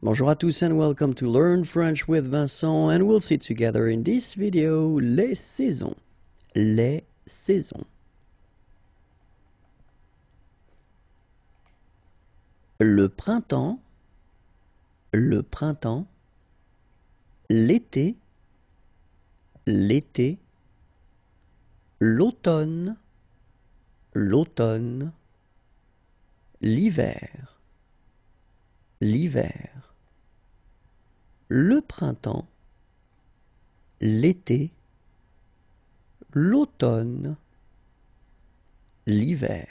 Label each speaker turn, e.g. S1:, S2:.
S1: Bonjour à tous and welcome to Learn French with Vincent and we'll see together in this video les saisons. Les saisons. Le printemps, le printemps, l'été, l'été, l'automne, l'automne, l'hiver, l'hiver le printemps, l'été, l'automne, l'hiver.